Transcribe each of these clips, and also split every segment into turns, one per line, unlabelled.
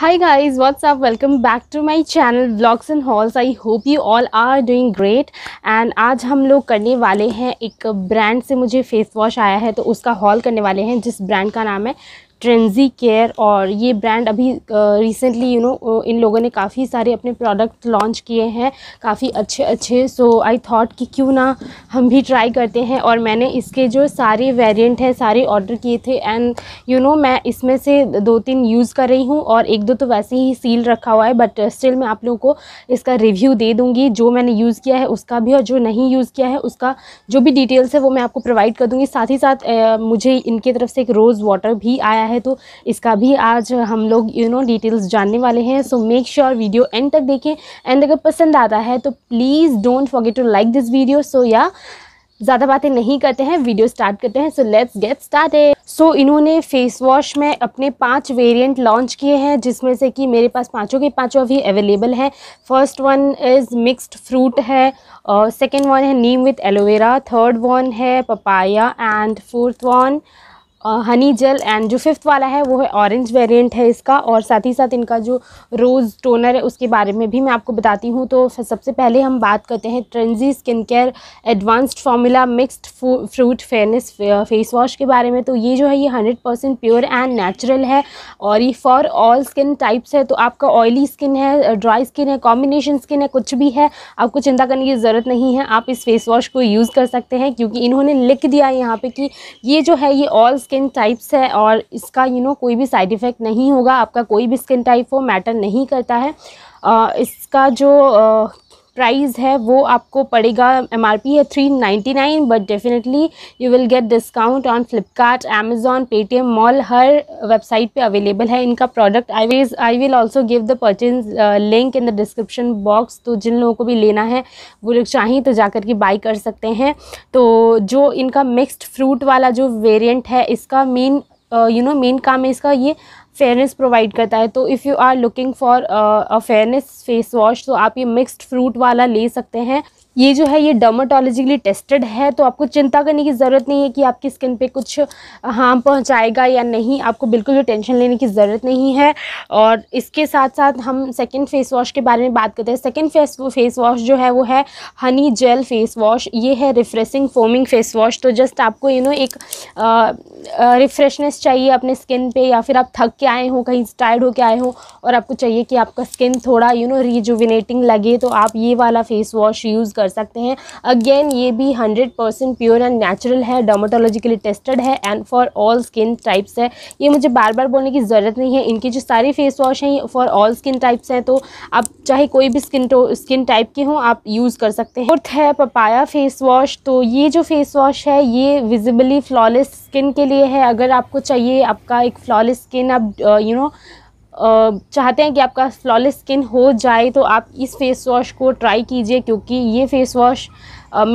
hi guys what's up welcome back to my channel vlogs and hauls i hope you all are doing great and आज हम लोग करने वाले हैं एक ब्रांड से मुझे फेस वॉश आया है तो उसका हॉल करने वाले हैं जिस ब्रांड का नाम है ट्रेंजी केयर और ये ब्रांड अभी रिसेंटली यू नो इन लोगों ने काफ़ी सारे अपने प्रोडक्ट लॉन्च किए हैं काफ़ी अच्छे अच्छे सो आई थॉट कि क्यों ना हम भी ट्राई करते हैं और मैंने इसके जो सारे वेरिएंट हैं सारे ऑर्डर किए थे एंड यू नो मैं इसमें से दो तीन यूज़ कर रही हूँ और एक दो तो वैसे ही सील रखा हुआ है बट स्टिल मैं आप लोगों को इसका रिव्यू दे दूँगी जो मैंने यूज़ किया है उसका भी और जो नहीं यूज़ किया है उसका जो भी डिटेल्स है वो मैं आपको प्रोवाइड कर दूँगी साथ ही साथ मुझे इनके तरफ से एक रोज़ वाटर भी आया है तो इसका भी आज हम लोग यू नो डिटेल्स जानने वाले हैं so make sure video end तक देखें एंड अगर पसंद आता है तो please don't forget to like this video so या ज़्यादा बातें नहीं करते हैं वीडियो स्टार्ट करते हैं so let's get start so इन्होंने फेस वॉश में अपने पांच वेरिएंट लॉन्च किए हैं जिसमें से कि मेरे पास पांचों के पांचों अभी अवेलेबल हैं first one is mixed fruit है और सेकेंड वन है neem with aloe vera third one है papaya and fourth one honey gel and जो फिफ्थ वाला है वो है ऑरेंज वेरिएंट है इसका और साथ ही साथ इनका जो रोज़ टोनर है उसके बारे में भी मैं आपको बताती हूँ तो सबसे पहले हम बात करते हैं Trenzy skin care advanced formula mixed fruit fairness face wash के बारे में तो ये जो है ये hundred percent pure and natural है और ये फॉर ऑल स्किन टाइप्स है तो आपका ऑयली स्किन है ड्राई स्किन है कॉम्बिनेशन स्किन है कुछ भी है आपको चिंता करने की ज़रूरत नहीं है आप इस फेस वॉश को यूज़ कर सकते हैं क्योंकि इन्होंने लिख दिया है यहाँ पर कि ये जो है ये ऑल स्किन टाइप्स है और इसका यू you नो know, कोई भी साइड इफ़ेक्ट नहीं होगा आपका कोई भी स्किन टाइप हो मैटर नहीं करता है आ, इसका जो प्राइस है वो आपको पड़ेगा एम आर पी है three ninety nine but definitely you will get discount on Flipkart Amazon Paytm mall हर वेबसाइट पे अवेलेबल है इनका product I was I will also give the purchase link in the description box तो जिन लोगों को भी लेना है वो लोग चाहें तो जाकर के बाई कर सकते हैं तो जो इनका मिक्सड फ्रूट वाला जो वेरियंट है इसका मेन यू नो मेन काम है इसका ये फेयरनेस प्रोवाइड करता है तो if you are looking for a fairness face wash तो आप ये मिक्स्ड फ्रूट वाला ले सकते हैं ये जो है ये डर्माटोलॉजिकली टेस्टेड है तो आपको चिंता करने की ज़रूरत नहीं है कि आपकी स्किन पे कुछ हार्म uh, पहुंचाएगा या नहीं आपको बिल्कुल भी टेंशन लेने की ज़रूरत नहीं है और इसके साथ साथ हम सेकंड फेस वॉश के बारे में बात करते हैं सेकंड फेस फेस वॉश जो है वो है हनी जेल फेस वॉश ये है रिफ्रेशिंग फोमिंग फेस वॉश तो जस्ट आपको यू नो एक uh, रिफ़्रेशनेस चाहिए अपने स्किन पे या फिर आप थक के आए हो कहीं टायर्ड होके आए हो और आपको चाहिए कि आपका स्किन थोड़ा यू नो रिजुविनेटिंग लगे तो आप ये वाला फेस वॉश यूज़ कर सकते हैं अगेन ये भी hundred percent pure and natural है डर्माटोलॉजिकली टेस्टेड है and for all skin types है ये मुझे बार बार बोलने की ज़रूरत नहीं है इनकी जो सारी फेस वॉश हैं फॉर ऑल स्किन टाइप्स हैं तो आप चाहे कोई भी स्किन स्किन टाइप के हों आप यूज़ कर सकते हैं फोर्थ है पपाया फेस वॉश तो ये जो फेस वॉश है ये विजिबली फ्लॉलेस स्किन के लिए लिए है अगर आपको चाहिए आपका एक फ्लॉलेस स्किन आप यू नो चाहते हैं कि आपका फ्लॉलेस स्किन हो जाए तो आप इस फेस वॉश को ट्राई कीजिए क्योंकि ये फेस वॉश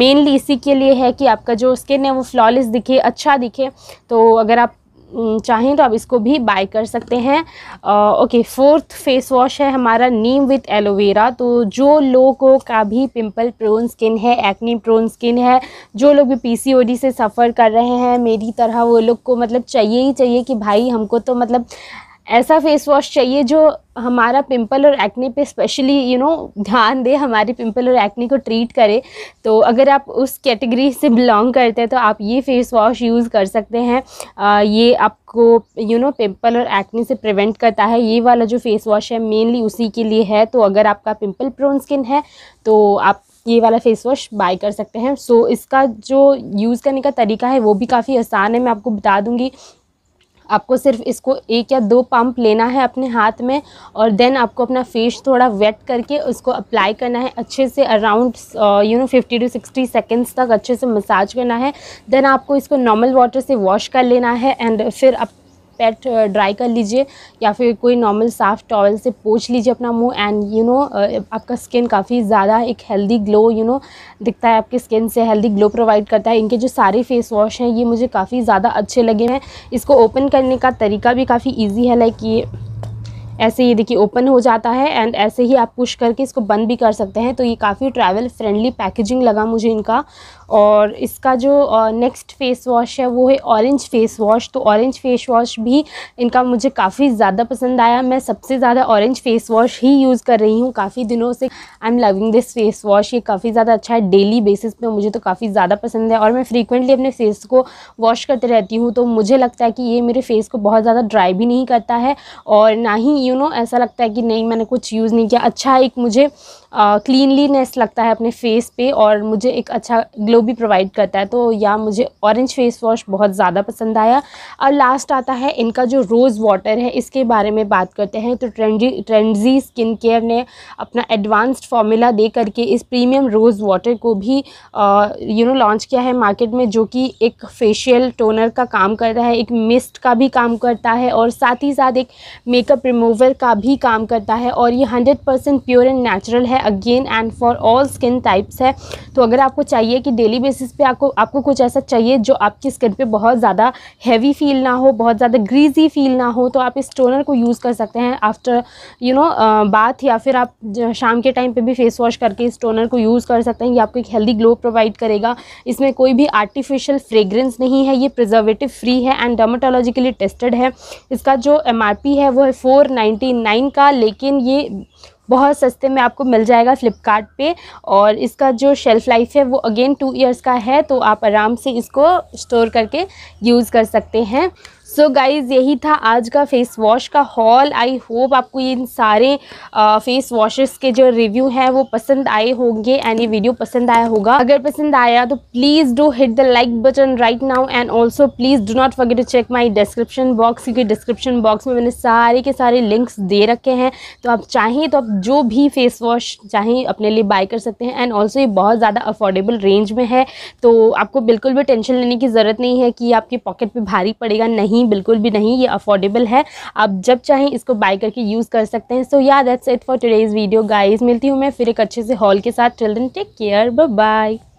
मेनली इसी के लिए है कि आपका जो स्किन है वो फ्लॉलेस दिखे अच्छा दिखे तो अगर आप चाहें तो आप इसको भी बाय कर सकते हैं ओके फोर्थ फेस वॉश है हमारा नीम विथ एलोवेरा तो जो लोगों का भी पिंपल प्रोन स्किन है एक्नी प्रोन स्किन है जो लोग भी पीसीओडी से सफ़र कर रहे हैं मेरी तरह वो लोग को मतलब चाहिए ही चाहिए कि भाई हमको तो मतलब ऐसा फेस वॉश चाहिए जो हमारा पिंपल और एक्ने पे स्पेशली यू नो ध्यान दे हमारे पिंपल और एक्ने को ट्रीट करे तो अगर आप उस कैटेगरी से बिलोंग करते हैं तो आप ये फेस वॉश यूज़ कर सकते हैं आ, ये आपको यू नो पिंपल और एक्ने से प्रिवेंट करता है ये वाला जो फेस वॉश है मेनली उसी के लिए है तो अगर आपका पिम्पल प्रोन स्किन है तो आप ये वाला फेस वॉश बाय कर सकते हैं सो so, इसका जो यूज़ करने का तरीका है वो भी काफ़ी आसान है मैं आपको बता दूँगी आपको सिर्फ इसको एक या दो पंप लेना है अपने हाथ में और देन आपको अपना फेस थोड़ा वेट करके उसको अप्लाई करना है अच्छे से around you know fifty to sixty seconds तक अच्छे से मसाज करना है देन आपको इसको नॉर्मल वाटर से वॉश कर लेना है एंड फिर आप पैट ड्राई कर लीजिए या फिर कोई नॉर्मल साफ़ टॉवल से पोछ लीजिए अपना मुंह एंड यू नो आपका स्किन काफ़ी ज़्यादा एक हेल्दी ग्लो यू नो दिखता है आपके स्किन से हेल्दी ग्लो प्रोवाइड करता है इनके जो सारे फेस वॉश हैं ये मुझे काफ़ी ज़्यादा अच्छे लगे हैं इसको ओपन करने का तरीका भी काफ़ी ईजी है लाइक ये ऐसे ये देखिए ओपन हो जाता है एंड ऐसे ही आप पुश करके इसको बंद भी कर सकते हैं तो ये काफ़ी ट्रैवल फ्रेंडली पैकेजिंग लगा मुझे इनका और इसका जो नेक्स्ट फेस वॉश है वो है ऑरेंज फेस वॉश तो ऑरेंज फेस वॉश भी इनका मुझे काफ़ी ज़्यादा पसंद आया मैं सबसे ज़्यादा ऑरेंज फेस वॉश ही यूज़ कर रही हूँ काफ़ी दिनों से I am loving this face wash ये काफ़ी ज़्यादा अच्छा है डेली बेसिस पर मुझे तो काफ़ी ज़्यादा पसंद है और मैं फ्रीक्वेंटली अपने फेस को वॉश करते रहती हूँ तो मुझे लगता है कि ये मेरे फेस को बहुत ज़्यादा ड्राई भी नहीं करता है और ना ही यू नो ऐसा लगता है कि नहीं मैंने कुछ यूज़ नहीं किया अच्छा एक मुझे क्लीनलीनेस लगता है अपने फेस पे और मुझे एक अच्छा ग्लो भी प्रोवाइड करता है तो या मुझे ऑरेंज फेस वॉश बहुत ज़्यादा पसंद आया और लास्ट आता है इनका जो रोज़ वाटर है इसके बारे में बात करते हैं तो ट्रेंडी ट्रेंडजी स्किन केयर ने अपना एडवांस्ड फॉर्मूला दे करके इस प्रीमियम रोज़ वाटर को भी यू नो लॉन्च किया है मार्केट में जो कि एक फेशियल टोनर का काम करता है एक मिस्ट का भी काम करता है और साथ ही साथ एक मेकअप रिमूव रिमूवर का भी काम करता है और ये hundred percent pure and natural है again and for all skin types है तो अगर आपको चाहिए कि डेली बेसिस पे आपको आपको कुछ ऐसा चाहिए जो आपकी स्किन पे बहुत ज़्यादा हैवी फील ना हो बहुत ज़्यादा ग्रीजी फील ना हो तो आप इस टोनर को यूज़ कर सकते हैं आफ्टर यू नो बाथ या फिर आप शाम के टाइम पर भी फेस वॉश करके इस टोनर को यूज़ कर सकते हैं ये आपको एक हेल्दी ग्लो प्रोवाइड करेगा इसमें कोई भी आर्टिफिशियल फ्रेगरेंस नहीं है ये प्रिजर्वेटिव फ्री है एंड डर्माटोलॉजिकली टेस्टेड है इसका जो एम है वो है फोर 1999 का लेकिन ये बहुत सस्ते में आपको मिल जाएगा फ़्लिपकार्ट पे और इसका जो शेल्फ़ लाइफ है वो अगेन टू इयर्स का है तो आप आराम से इसको स्टोर करके यूज़ कर सकते हैं सो so गाइज़ यही था आज का फेस वॉश का हॉल आई होप आपको ये इन सारे फेस वॉशेस के जो रिव्यू हैं वो पसंद आए होंगे एंड ये वीडियो पसंद आया होगा अगर पसंद आया तो please do hit the like button right now and also please do not forget to check my description box क्योंकि डिस्क्रिप्शन बॉक्स में मैंने सारे के सारे लिंक्स दे रखे हैं तो आप चाहें तो आप जो भी फेस वॉश चाहें अपने लिए बाय कर सकते हैं एंड ऑल्सो ये बहुत ज़्यादा अफोर्डेबल रेंज में है तो आपको बिल्कुल भी टेंशन लेने की ज़रूरत नहीं है कि आपके पॉकेट पर भारी पड़ेगा नहीं नहीं बिल्कुल भी नहीं ये अफोर्डेबल है आप जब चाहें इसको बाई करके यूज़ कर सकते हैं so yeah that's it for today's video guys मिलती हूँ मैं फिर एक अच्छे से हॉल के साथ चिल्ड्रेन टेक केयर बाय